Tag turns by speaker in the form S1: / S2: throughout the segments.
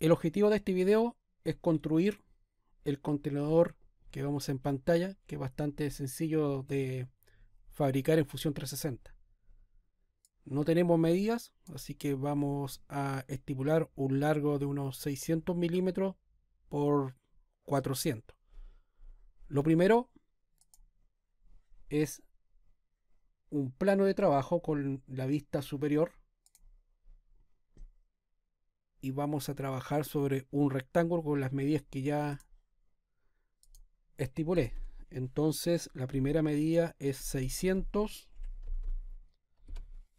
S1: El objetivo de este video es construir el contenedor que vemos en pantalla, que es bastante sencillo de fabricar en Fusion 360. No tenemos medidas, así que vamos a estipular un largo de unos 600 milímetros por 400. Lo primero es un plano de trabajo con la vista superior y vamos a trabajar sobre un rectángulo con las medidas que ya estipulé. Entonces la primera medida es 600,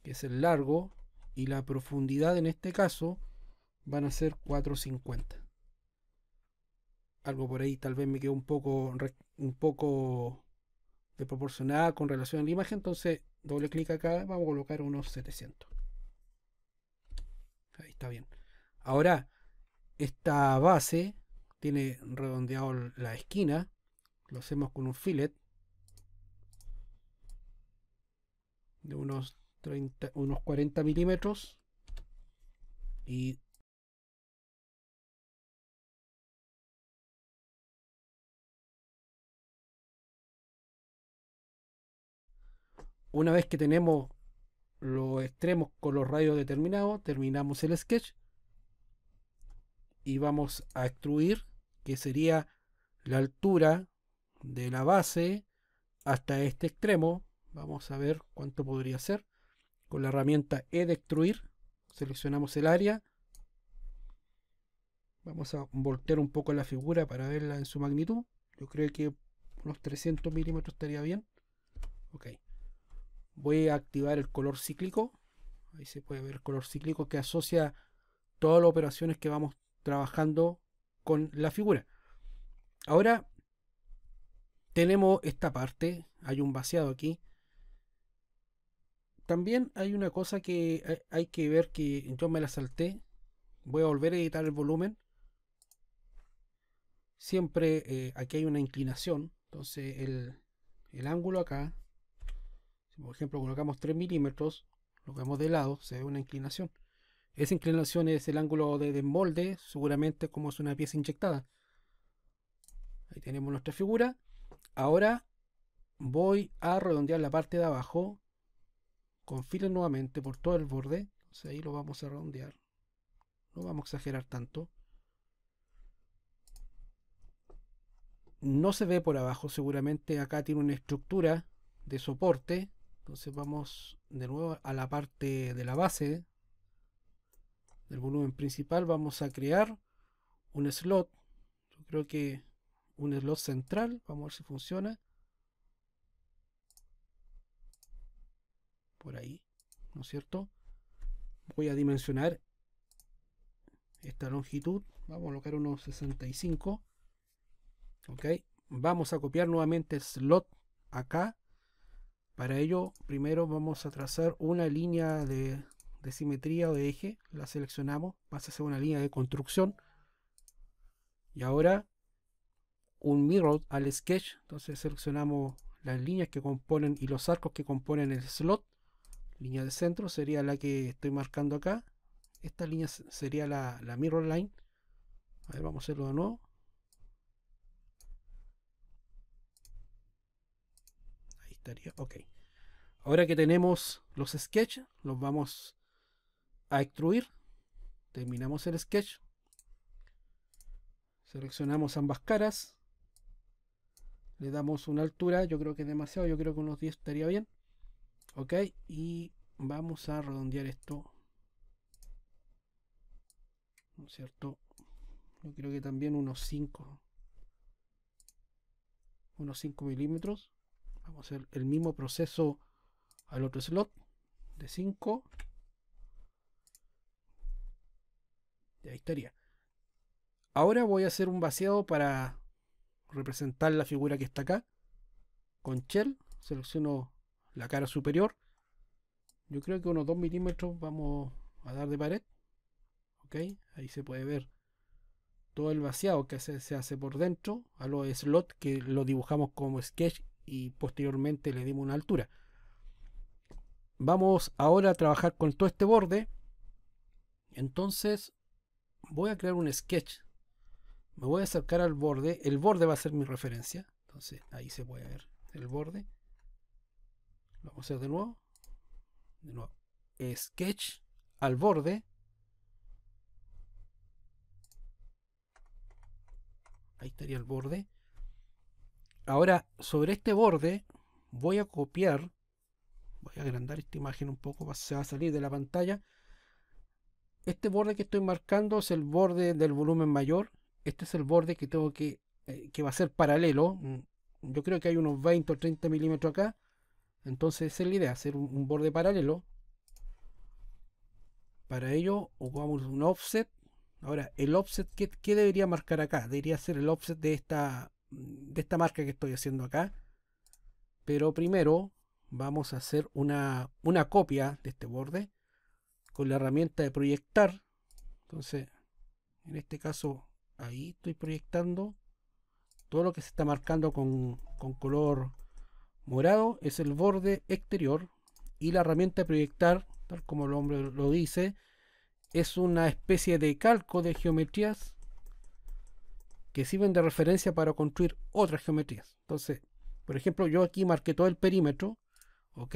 S1: que es el largo, y la profundidad en este caso van a ser 450. Algo por ahí tal vez me quedó un poco, un poco desproporcionada con relación a la imagen, entonces doble clic acá, vamos a colocar unos 700. Ahí está bien. Ahora, esta base tiene redondeado la esquina. Lo hacemos con un fillet de unos, unos 40 milímetros. Y una vez que tenemos los extremos con los rayos determinados, terminamos el sketch y vamos a extruir, que sería la altura de la base hasta este extremo. Vamos a ver cuánto podría ser. Con la herramienta E de extruir, seleccionamos el área. Vamos a voltear un poco la figura para verla en su magnitud. Yo creo que unos 300 milímetros estaría bien. Ok. Voy a activar el color cíclico. Ahí se puede ver el color cíclico que asocia todas las operaciones que vamos trabajando con la figura. Ahora tenemos esta parte, hay un vaciado aquí. También hay una cosa que hay que ver que yo me la salté. Voy a volver a editar el volumen. Siempre eh, aquí hay una inclinación. Entonces el, el ángulo acá, por ejemplo colocamos 3 milímetros, lo vemos de lado, se ve una inclinación. Esa inclinación es el ángulo de desmolde, seguramente como es una pieza inyectada. Ahí tenemos nuestra figura. Ahora voy a redondear la parte de abajo con filas nuevamente por todo el borde. Entonces ahí lo vamos a redondear. No vamos a exagerar tanto. No se ve por abajo, seguramente acá tiene una estructura de soporte. Entonces vamos de nuevo a la parte de la base del volumen principal vamos a crear un slot. Yo creo que un slot central. Vamos a ver si funciona. Por ahí, ¿no es cierto? Voy a dimensionar esta longitud. Vamos a colocar unos 65. Ok. Vamos a copiar nuevamente slot acá. Para ello, primero vamos a trazar una línea de de simetría o de eje, la seleccionamos, a ser una línea de construcción. Y ahora un mirror al sketch, entonces seleccionamos las líneas que componen y los arcos que componen el slot. Línea de centro sería la que estoy marcando acá. Esta línea sería la, la mirror line. A ver, vamos a hacerlo de nuevo. Ahí estaría, ok. Ahora que tenemos los sketches, los vamos a extruir. Terminamos el sketch. Seleccionamos ambas caras. Le damos una altura, yo creo que es demasiado, yo creo que unos 10 estaría bien. Ok, y vamos a redondear esto. ¿No es cierto? Yo creo que también unos 5. Unos 5 milímetros. Vamos a hacer el mismo proceso al otro slot de 5 historia. Ahora voy a hacer un vaciado para representar la figura que está acá. Con Shell selecciono la cara superior. Yo creo que unos 2 milímetros vamos a dar de pared. Ok, ahí se puede ver todo el vaciado que se, hace por dentro a los slot que lo dibujamos como sketch y posteriormente le dimos una altura. Vamos ahora a trabajar con todo este borde. Entonces voy a crear un sketch. Me voy a acercar al borde. El borde va a ser mi referencia. Entonces ahí se puede ver el borde. Lo vamos a hacer de nuevo. De nuevo. Sketch al borde. Ahí estaría el borde. Ahora, sobre este borde voy a copiar. Voy a agrandar esta imagen un poco. Se va a salir de la pantalla este borde que estoy marcando es el borde del volumen mayor. Este es el borde que tengo que, eh, que va a ser paralelo. Mm, yo creo que hay unos 20 o 30 milímetros acá. Entonces es la idea, hacer un, borde paralelo. Para ello usamos un offset. Ahora, el offset, ¿qué, debería marcar acá? Debería ser el offset de esta, mm, de esta marca que estoy haciendo acá. Pero primero vamos a hacer una copia de este borde con la herramienta de proyectar. Entonces, en este caso, ahí estoy proyectando todo lo que se está marcando con, color morado es el borde exterior y la herramienta de proyectar, tal como el hombre lo dice, es una especie de calco de geometrías que sirven de referencia para construir otras geometrías. Entonces, por ejemplo, yo aquí marqué todo el perímetro, ¿ok?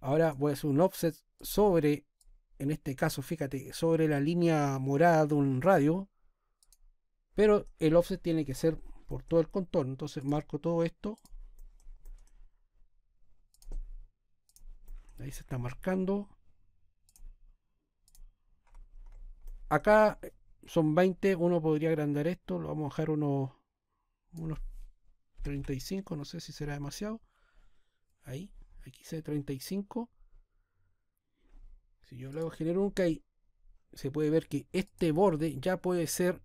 S1: Ahora voy a hacer un offset sobre en este caso, fíjate, sobre la línea morada de un radio, pero el offset tiene que ser por todo el contorno. Entonces marco todo esto. Ahí se está marcando. Acá eh, son 20, uno podría agrandar esto, lo vamos a dejar unos, unos 35, no sé si será demasiado. Ahí, aquí se 35. Si yo luego genero un key se puede ver que este borde ya puede ser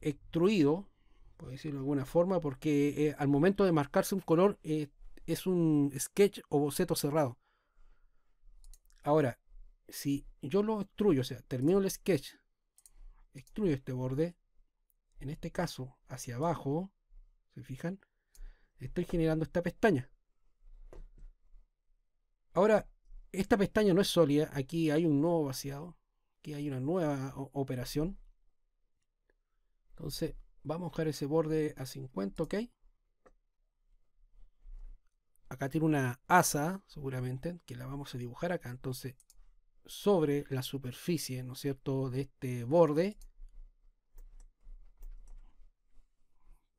S1: extruido, por decirlo de alguna forma, porque eh, al momento de marcarse un color eh, es un sketch o boceto cerrado. Ahora, si yo lo extruyo, o sea, termino el sketch, extruyo este borde, en este caso hacia abajo, ¿se fijan? Estoy generando esta pestaña. Ahora, esta pestaña no es sólida, aquí hay un nuevo vaciado, aquí hay una nueva operación. Entonces, vamos a buscar ese borde a 50, ok. Acá tiene una asa, seguramente, que la vamos a dibujar acá. Entonces, sobre la superficie, ¿no es cierto?, de este borde,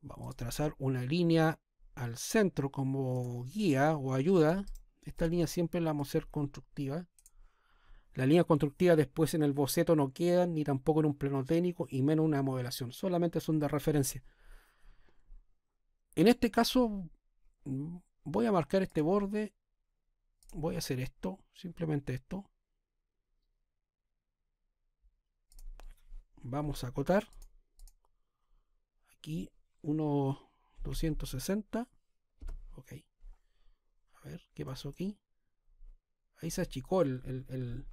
S1: vamos a trazar una línea al centro como guía o ayuda esta línea siempre la vamos a hacer constructiva. la línea constructiva después en el boceto no queda ni tampoco en un plano técnico, y menos una modelación. Solamente son de referencia. En este caso, mm, voy a marcar este borde. Voy a hacer esto, simplemente esto. Vamos a acotar. Aquí, 1.260 Ok. ¿qué pasó aquí? Ahí se achicó el, el,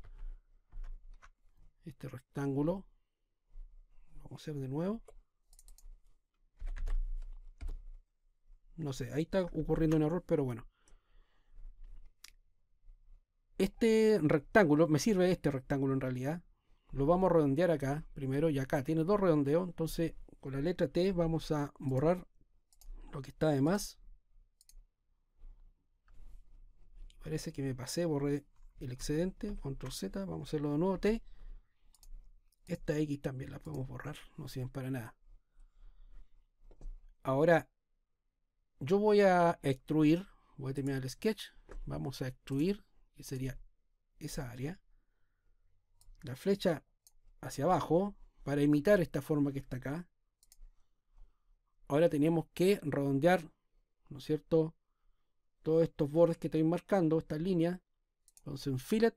S1: este rectángulo. vamos a hacer de nuevo. No sé, ahí está ocurriendo un error, pero bueno. Este rectángulo, me sirve este rectángulo en realidad. Lo vamos a redondear acá primero y acá. Tiene dos redondeos, entonces con la letra T vamos a borrar lo que está de más. parece que me pasé, borré el excedente, control Z, vamos a hacerlo de nuevo, T. Esta X también la podemos borrar, no sirven para nada. Ahora, yo voy a extruir, voy a terminar el sketch, vamos a extruir, que sería esa área, la flecha hacia abajo, para imitar esta forma que está acá. Ahora tenemos que redondear, ¿no es cierto?, todos estos bordes que estoy marcando, esta línea, Entonces un fillet.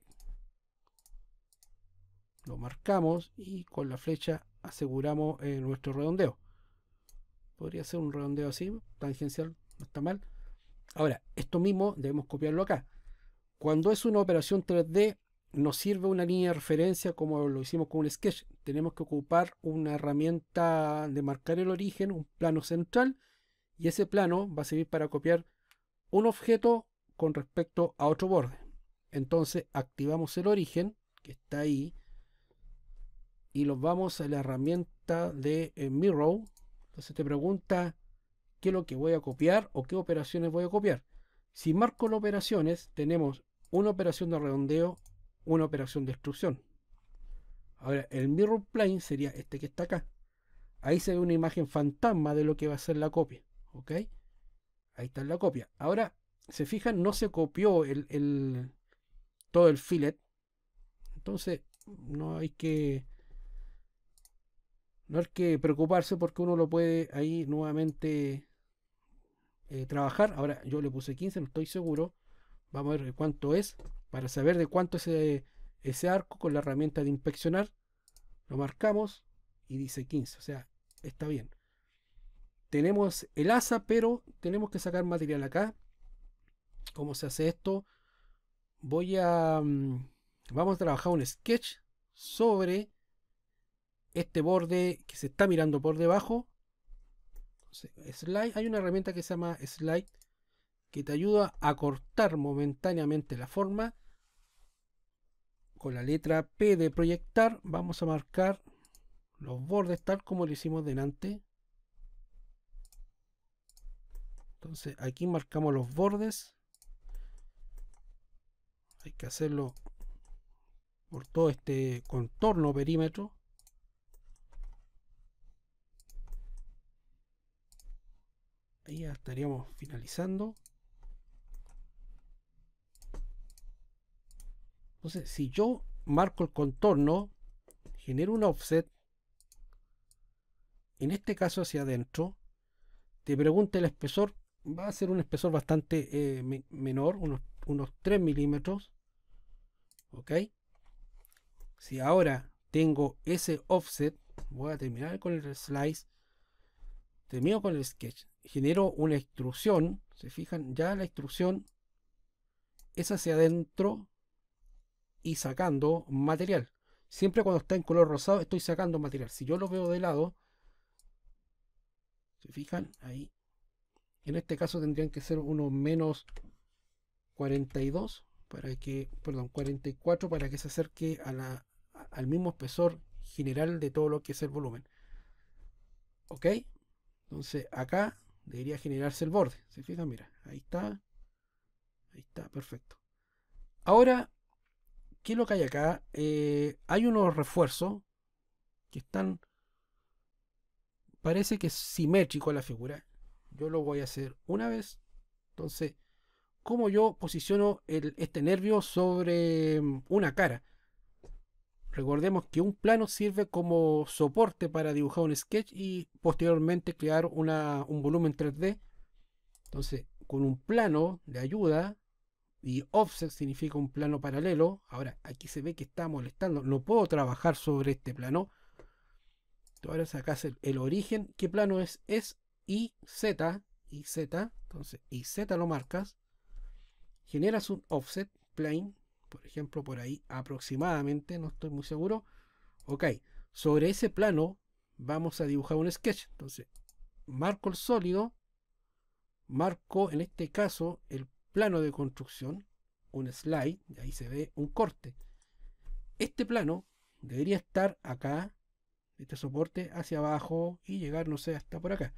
S1: Lo marcamos y con la flecha aseguramos eh, nuestro redondeo. Podría ser un redondeo así, tangencial, no está mal. Ahora, esto mismo debemos copiarlo acá. Cuando es una operación 3D, nos sirve una línea de referencia como lo hicimos con un sketch. Tenemos que ocupar una herramienta de marcar el origen, un plano central, y ese plano va a servir para copiar un objeto con respecto a otro borde. Entonces activamos el origen que está ahí y los vamos a la herramienta de eh, Mirror. Entonces te pregunta qué es lo que voy a copiar o qué operaciones voy a copiar. Si marco las operaciones, tenemos una operación de redondeo, una operación de extrusión. Ahora, el mirror plane sería este que está acá. Ahí se ve una imagen fantasma de lo que va a ser la copia. ¿Ok? Ahí está la copia. Ahora, se fijan, no se copió todo el fillet Entonces, no hay que. No hay que preocuparse porque uno lo puede ahí nuevamente eh, trabajar. Ahora, yo le puse 15, no estoy seguro. Vamos a ver cuánto es. Para saber de cuánto es ese, eh, ese arco con la herramienta de inspeccionar. Lo marcamos y dice 15. O sea, está bien tenemos el asa, pero tenemos que sacar material acá. ¿Cómo se hace esto? Voy a... Mm, vamos a trabajar un sketch sobre este borde que se está mirando por debajo. Slide. Hay una herramienta que se llama Slide que te ayuda a cortar momentáneamente la forma. Con la letra P de proyectar vamos a marcar los bordes tal como lo hicimos delante. Entonces aquí marcamos los bordes. Hay que hacerlo por todo este contorno perímetro. Ahí ya estaríamos finalizando. Entonces, si yo marco el contorno, genero un offset, en este caso hacia adentro, te pregunta el espesor va a ser un espesor bastante eh, menor, unos, 3 milímetros. ¿Ok? Si ahora tengo ese offset, voy a terminar con el slice, termino con el sketch, genero una instrucción se fijan, ya la instrucción es hacia adentro y sacando material. Siempre cuando está en color rosado estoy sacando material. Si yo lo veo de lado, se fijan, ahí en este caso tendrían que ser unos menos 42 para que, perdón, 44 para que se acerque al mismo espesor general de todo lo que es el volumen. ¿Ok? Entonces acá debería generarse el borde. ¿Se fijan? Mira, ahí está. Ahí está, perfecto. Ahora, ¿qué es lo que hay acá? Eh, hay unos refuerzos que están... Parece que es simétrico a la figura yo lo voy a hacer una vez. Entonces, ¿cómo yo posiciono este nervio sobre mm, una cara? Recordemos que un plano sirve como soporte para dibujar un sketch y posteriormente crear un volumen 3D. Entonces, con un plano de ayuda, y offset significa un plano paralelo, ahora aquí se ve que está molestando, no puedo trabajar sobre este plano. Entonces, ahora sacas el, el origen, ¿qué plano es? Es y Z, y Z, entonces y Z lo marcas, generas un offset plane, por ejemplo, por ahí aproximadamente, no estoy muy seguro. Ok, sobre ese plano vamos a dibujar un sketch. Entonces, marco el sólido, marco en este caso el plano de construcción, un slide, y ahí se ve un corte. Este plano debería estar acá, este soporte hacia abajo y llegar, no sé, hasta por acá.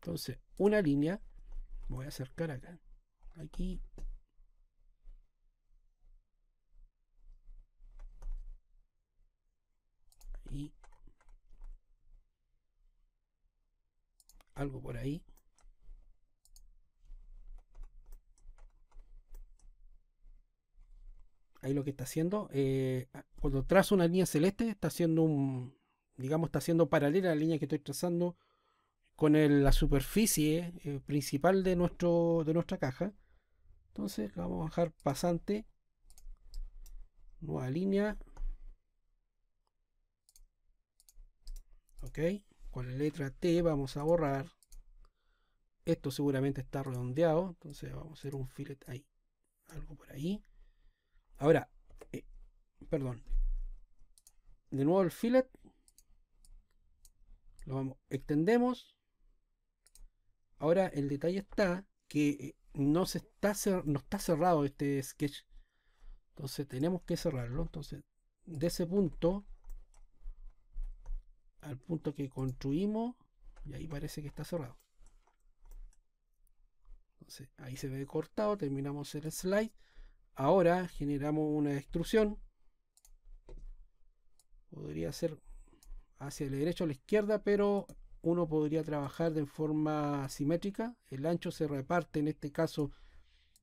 S1: Entonces, una línea, voy a acercar acá, aquí. Algo por ahí. Ahí lo que está haciendo, eh, ah, cuando trazo una línea celeste, está haciendo un, digamos, está haciendo paralela a la línea que estoy trazando con la superficie eh, principal de, nuestro, de nuestra caja. Entonces vamos a bajar pasante, nueva línea, ok, con la letra T vamos a borrar, esto seguramente está redondeado, entonces vamos a hacer un fillet ahí, algo por ahí. Ahora, eh, perdón, de nuevo el fillet, lo vamos, extendemos, Ahora, el detalle está que eh, no, está, está cerrado este sketch. Entonces, tenemos que cerrarlo. Entonces, de ese punto al punto que construimos, y ahí parece que está cerrado. Entonces, ahí se ve cortado, terminamos el slide. Ahora generamos una extrusión. Podría ser hacia la derecha o la izquierda, pero uno podría trabajar de forma simétrica. El ancho se reparte, en este caso,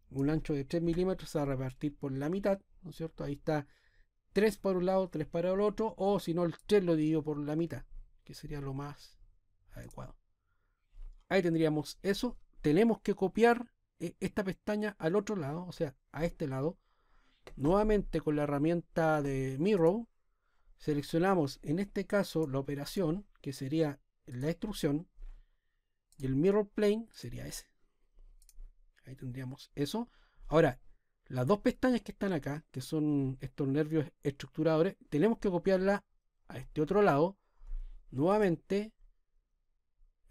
S1: un ancho de 3 milímetros a repartir por la mitad, ¿no es cierto? Ahí está 3 por un lado, 3 para el otro, o si no, el 3 lo divido por la mitad, que sería lo más adecuado. Ahí tendríamos eso. Tenemos que copiar eh, esta pestaña al otro lado, o sea, a este lado. Nuevamente con la herramienta de Mirror, seleccionamos en este caso la operación, que sería la extrusión y el mirror plane sería ese. Ahí tendríamos eso. Ahora, las dos pestañas que están acá, que son estos nervios estructuradores, tenemos que copiarlas a este otro lado. Nuevamente,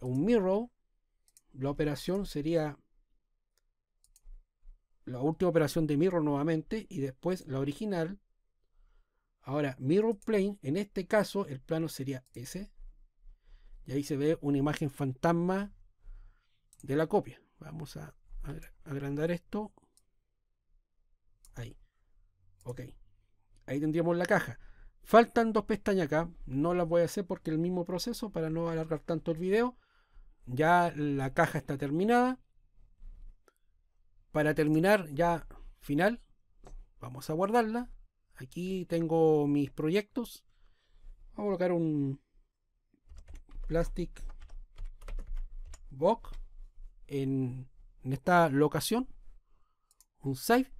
S1: un mirror. La operación sería la última operación de mirror nuevamente y después la original. Ahora, mirror plane, en este caso el plano sería ese. Y ahí se ve una imagen fantasma de la copia. Vamos a agrandar esto. Ahí. Ok. Ahí tendríamos la caja. Faltan dos pestañas acá. No las voy a hacer porque el mismo proceso para no alargar tanto el video. Ya la caja está terminada. Para terminar ya final, vamos a guardarla. Aquí tengo mis proyectos. Vamos a colocar un, Plastic Box en, esta locación un save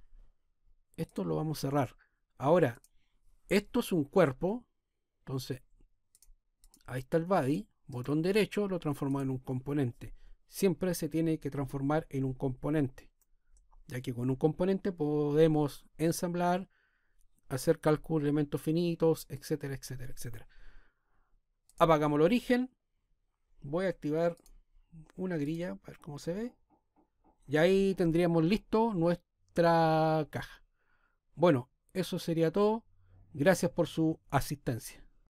S1: esto lo vamos a cerrar ahora esto es un cuerpo entonces ahí está el body botón derecho lo transformo en un componente siempre se tiene que transformar en un componente ya que con un componente podemos ensamblar hacer cálculo elementos finitos etcétera etcétera etcétera apagamos el origen voy a activar una grilla para ver cómo se ve y ahí tendríamos listo nuestra caja bueno eso sería todo gracias por su asistencia